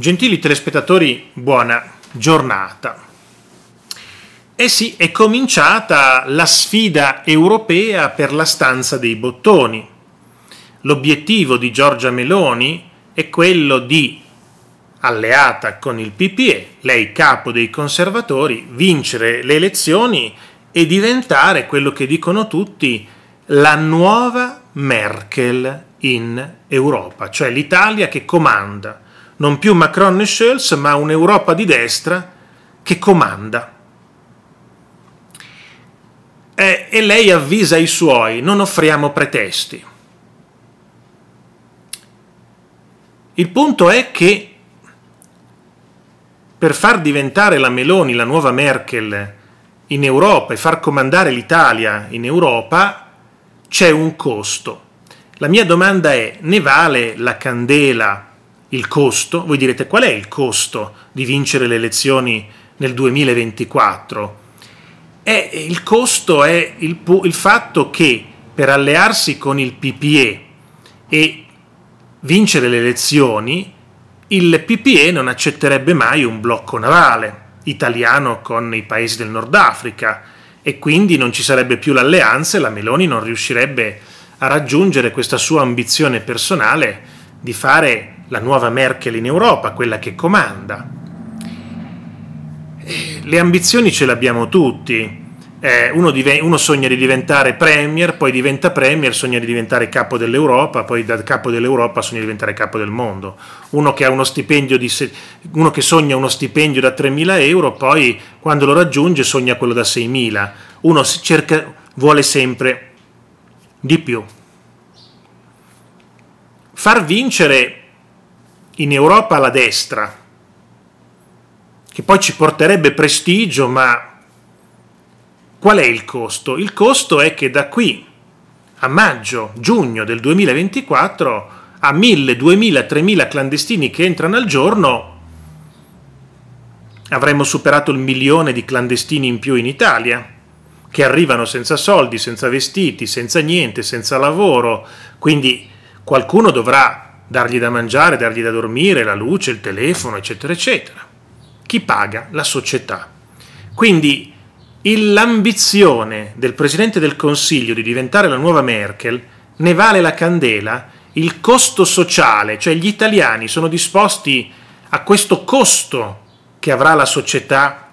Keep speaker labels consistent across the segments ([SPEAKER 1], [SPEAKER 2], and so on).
[SPEAKER 1] Gentili telespettatori, buona giornata. Eh sì, è cominciata la sfida europea per la stanza dei bottoni. L'obiettivo di Giorgia Meloni è quello di, alleata con il PPE, lei capo dei conservatori, vincere le elezioni e diventare quello che dicono tutti la nuova Merkel in Europa, cioè l'Italia che comanda non più Macron e Scholz, ma un'Europa di destra che comanda. e lei avvisa i suoi, non offriamo pretesti. Il punto è che per far diventare la Meloni la nuova Merkel in Europa e far comandare l'Italia in Europa c'è un costo. La mia domanda è, ne vale la candela il costo, voi direte qual è il costo di vincere le elezioni nel 2024? E il costo è il, il fatto che per allearsi con il PPE e vincere le elezioni, il PPE non accetterebbe mai un blocco navale italiano con i paesi del Nord Africa e quindi non ci sarebbe più l'alleanza e la Meloni non riuscirebbe a raggiungere questa sua ambizione personale di fare la nuova Merkel in Europa, quella che comanda. Eh, le ambizioni ce le abbiamo tutti. Eh, uno, uno, sogna di diventare premier, poi diventa premier, sogna di diventare capo dell'Europa, poi da capo dell'Europa sogna di diventare capo del mondo. Uno che, di, uno che sogna uno stipendio da 3.000 euro, poi quando lo raggiunge sogna quello da 6.000. Uno cerca, vuole sempre di più. Far vincere in Europa la destra, che poi ci porterebbe prestigio, ma qual è il costo? Il costo è che da qui a maggio, giugno del 2024 a 1000, 2000, 3000 clandestini che entrano al giorno avremmo superato il milione di clandestini in più in Italia che arrivano senza soldi, senza vestiti, senza niente, senza lavoro, quindi qualcuno dovrà dargli da mangiare, dargli da dormire, la luce, il telefono, eccetera, eccetera. Chi paga? La società. Quindi l'ambizione del Presidente del Consiglio di diventare la nuova Merkel ne vale la candela il costo sociale, cioè gli italiani sono disposti a questo costo che avrà la società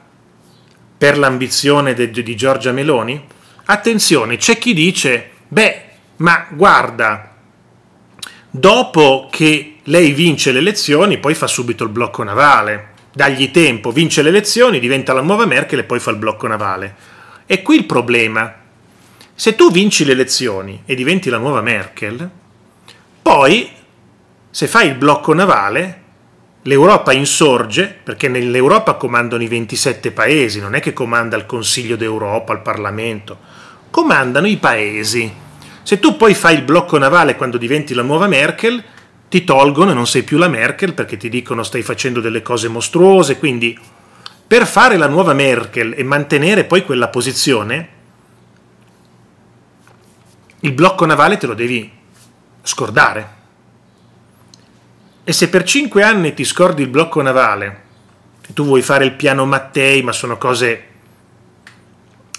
[SPEAKER 1] per l'ambizione di Giorgia Meloni? Attenzione, c'è chi dice, beh, ma guarda, Dopo che lei vince le elezioni, poi fa subito il blocco navale. Dagli tempo, vince le elezioni, diventa la nuova Merkel e poi fa il blocco navale. E qui il problema. Se tu vinci le elezioni e diventi la nuova Merkel, poi se fai il blocco navale, l'Europa insorge, perché nell'Europa comandano i 27 paesi, non è che comanda il Consiglio d'Europa, il Parlamento, comandano i paesi. Se tu poi fai il blocco navale quando diventi la nuova Merkel, ti tolgono e non sei più la Merkel perché ti dicono stai facendo delle cose mostruose, quindi per fare la nuova Merkel e mantenere poi quella posizione, il blocco navale te lo devi scordare. E se per cinque anni ti scordi il blocco navale, tu vuoi fare il piano Mattei, ma sono cose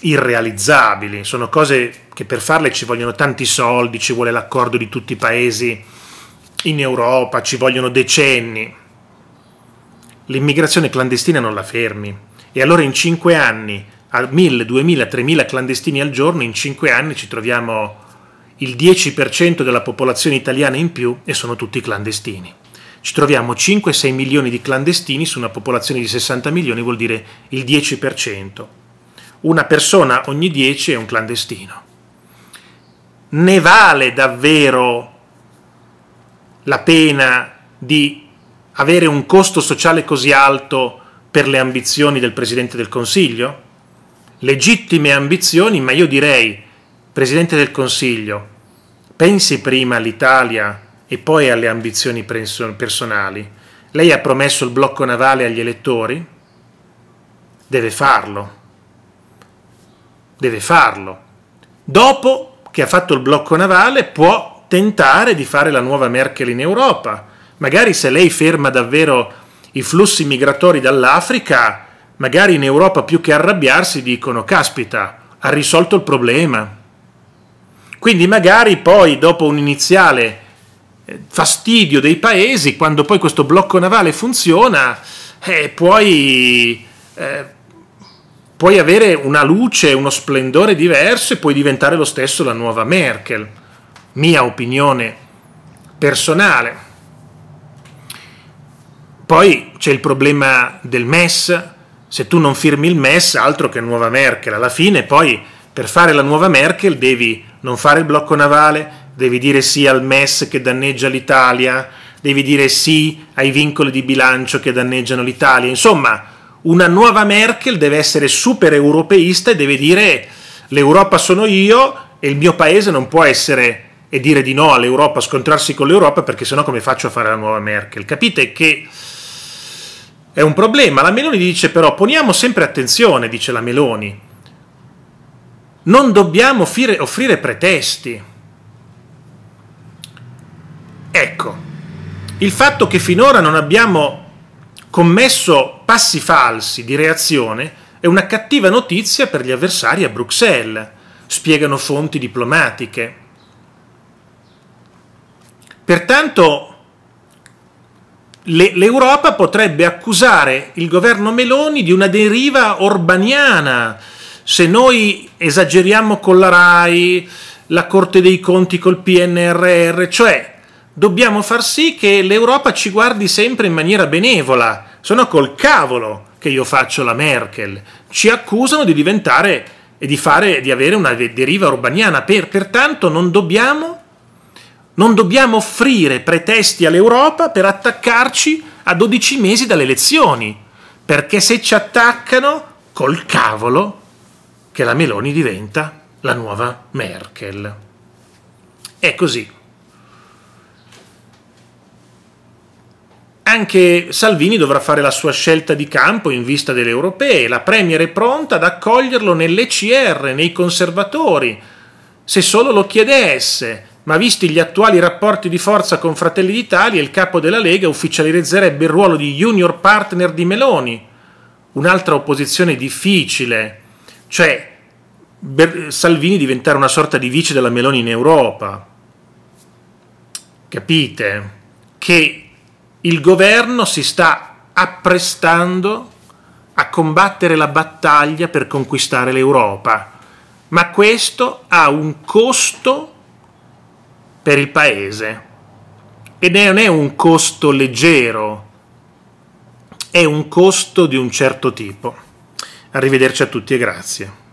[SPEAKER 1] irrealizzabili, sono cose che per farle ci vogliono tanti soldi, ci vuole l'accordo di tutti i paesi in Europa, ci vogliono decenni. L'immigrazione clandestina non la fermi e allora in cinque anni, a 1000, 2000, 3000 clandestini al giorno, in cinque anni ci troviamo il 10% della popolazione italiana in più e sono tutti clandestini. Ci troviamo 5-6 milioni di clandestini su una popolazione di 60 milioni, vuol dire il 10% una persona ogni dieci è un clandestino. Ne vale davvero la pena di avere un costo sociale così alto per le ambizioni del Presidente del Consiglio? Legittime ambizioni, ma io direi, Presidente del Consiglio, pensi prima all'Italia e poi alle ambizioni personali. Lei ha promesso il blocco navale agli elettori? Deve farlo deve farlo. Dopo che ha fatto il blocco navale può tentare di fare la nuova Merkel in Europa. Magari se lei ferma davvero i flussi migratori dall'Africa, magari in Europa più che arrabbiarsi dicono caspita, ha risolto il problema. Quindi magari poi dopo un iniziale eh, fastidio dei paesi, quando poi questo blocco navale funziona, eh, puoi eh, puoi avere una luce, uno splendore diverso e puoi diventare lo stesso la nuova Merkel. Mia opinione personale. Poi c'è il problema del MES. Se tu non firmi il MES, altro che nuova Merkel. Alla fine poi per fare la nuova Merkel devi non fare il blocco navale, devi dire sì al MES che danneggia l'Italia, devi dire sì ai vincoli di bilancio che danneggiano l'Italia. Insomma, una nuova Merkel deve essere super europeista e deve dire l'Europa sono io e il mio paese non può essere e dire di no all'Europa, scontrarsi con l'Europa perché sennò come faccio a fare la nuova Merkel? Capite che è un problema. La Meloni dice però poniamo sempre attenzione, dice la Meloni. Non dobbiamo offrire, offrire pretesti. Ecco, il fatto che finora non abbiamo commesso passi falsi di reazione è una cattiva notizia per gli avversari a Bruxelles, spiegano fonti diplomatiche. Pertanto l'Europa potrebbe accusare il governo Meloni di una deriva orbaniana. Se noi esageriamo con la RAI, la Corte dei Conti col PNRR, cioè dobbiamo far sì che l'Europa ci guardi sempre in maniera benevola sono col cavolo che io faccio la Merkel. Ci accusano di diventare e di, fare, di avere una deriva urbaniana. Per, pertanto non dobbiamo, non dobbiamo offrire pretesti all'Europa per attaccarci a 12 mesi dalle elezioni. Perché se ci attaccano, col cavolo, che la Meloni diventa la nuova Merkel. È così. Anche Salvini dovrà fare la sua scelta di campo in vista delle europee. La Premier è pronta ad accoglierlo nell'ECR, nei conservatori, se solo lo chiedesse. Ma visti gli attuali rapporti di forza con Fratelli d'Italia, il capo della Lega ufficializzerebbe il ruolo di junior partner di Meloni. Un'altra opposizione difficile. Cioè, Salvini diventare una sorta di vice della Meloni in Europa. Capite? Che il governo si sta apprestando a combattere la battaglia per conquistare l'Europa, ma questo ha un costo per il paese e non è un costo leggero, è un costo di un certo tipo. Arrivederci a tutti e grazie.